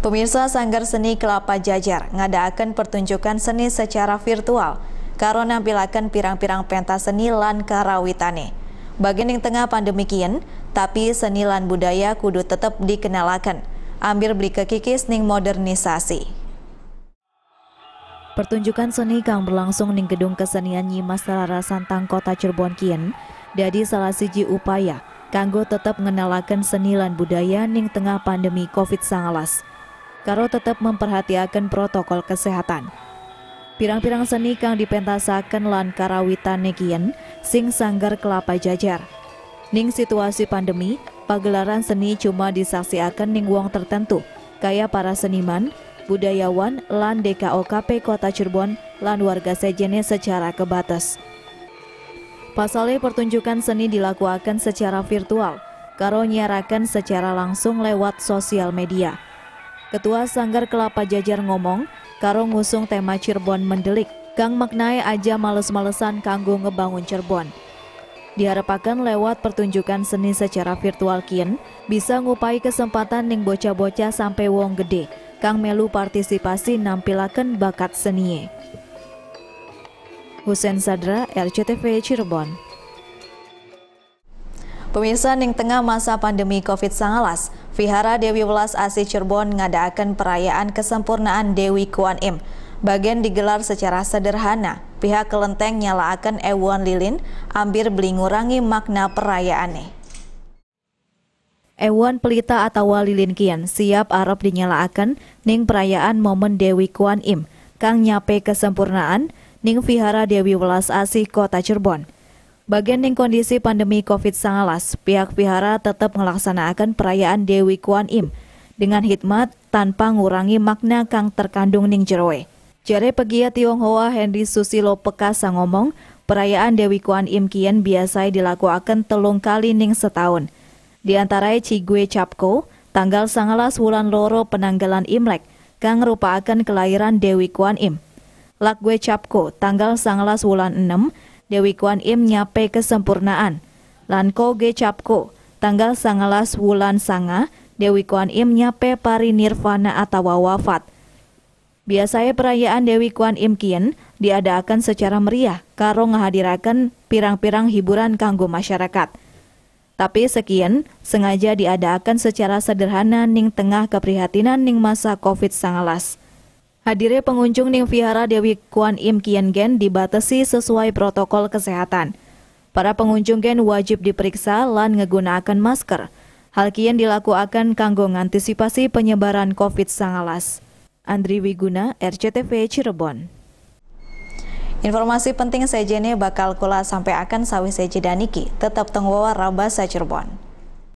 Pemirsa Sanggar Seni Kelapa Jajar ngadakan pertunjukan seni secara virtual karena nampilakan pirang-pirang pentas seni lan karawitane. Bagian yang tengah pandemi kian, tapi seni lan budaya kudu tetap dikenalakan. Ambil beli kekikis ning modernisasi. Pertunjukan seni kang berlangsung ning gedung kesenian Nyimas Rarasan Kota Cirebon kian, jadi salah siji upaya kanggo tetap mengenalakan seni lan budaya ning tengah pandemi COVID-19 karo tetap memperhatikan protokol kesehatan. Pirang-pirang seni kang dipentaskan lan karawitan negien sing sanggar kelapa jajar. Ning situasi pandemi, pagelaran seni cuma disaksiakan ning wong tertentu, kaya para seniman, budayawan, lan DKOKP Kota Cirebon, lan warga sejene secara kebatas. Pasalnya pertunjukan seni dilakukan secara virtual, karo nyiarakan secara langsung lewat sosial media. Ketua Sanggar Kelapa Jajar ngomong, karo ngusung tema Cirebon mendelik, kang maknai aja males-malesan kanggo ngebangun Cirebon. Diharapkan lewat pertunjukan seni secara virtual kian, bisa ngupai kesempatan ning bocah-bocah sampai wong gede, kang melu partisipasi nampilaken bakat seni. Husen Sadra, RCTV Cirebon. Pemirsa yang tengah masa pandemi COVID-19, Vihara Dewi Welas Asih Cirebon mengadakan perayaan kesempurnaan Dewi Kuan Im. Bagian digelar secara sederhana. Pihak kelenteng nyalakan Ewan lilin, ambil belingurangi makna perayaannya. Ewan pelita atau lilin kian siap Arab dinyalakan ning perayaan momen Dewi Kuan Im, kang nyape kesempurnaan ning vihara Dewi Welas Asih Kota Cirebon. Bagian yang kondisi pandemi COVID-19, pihak vihara tetap melaksanakan perayaan Dewi Kuan Im dengan hikmat tanpa mengurangi makna kang terkandung ning jerwe. Jare pegiat Tionghoa Henry Susilo Pekasa ngomong, perayaan Dewi Kuan Im kian biasa dilakukan telung kali ning setahun. Di antara Cigwe Capko, tanggal sangalas wulan loro penanggalan Imlek, kang akan kelahiran Dewi Kuan Im. Lakwe Capko, tanggal sangalas wulan 6, Dewi Kwan Im nyape kesempurnaan. Lanko ge capko, tanggal sangalas wulan sanga, Dewi Kwan Im nyape pari nirvana atau wafat. Biasanya perayaan Dewi Kwan Im kian diadakan secara meriah karo ngahadiraken pirang-pirang hiburan kanggo masyarakat. Tapi sekian sengaja diadakan secara sederhana ning tengah keprihatinan ning masa COVID-19. Hadirnya pengunjung Ning Vihara Dewi Kuan Im Kian Gen dibatasi sesuai protokol kesehatan. Para pengunjung gen wajib diperiksa lan menggunakan masker. Hal kian dilakukan kanggo antisipasi penyebaran COVID-19. Andri Wiguna, RCTV Cirebon. Informasi penting sejene bakal kula sampai akan sawi seji Tetap tengwawa rabasa Cirebon.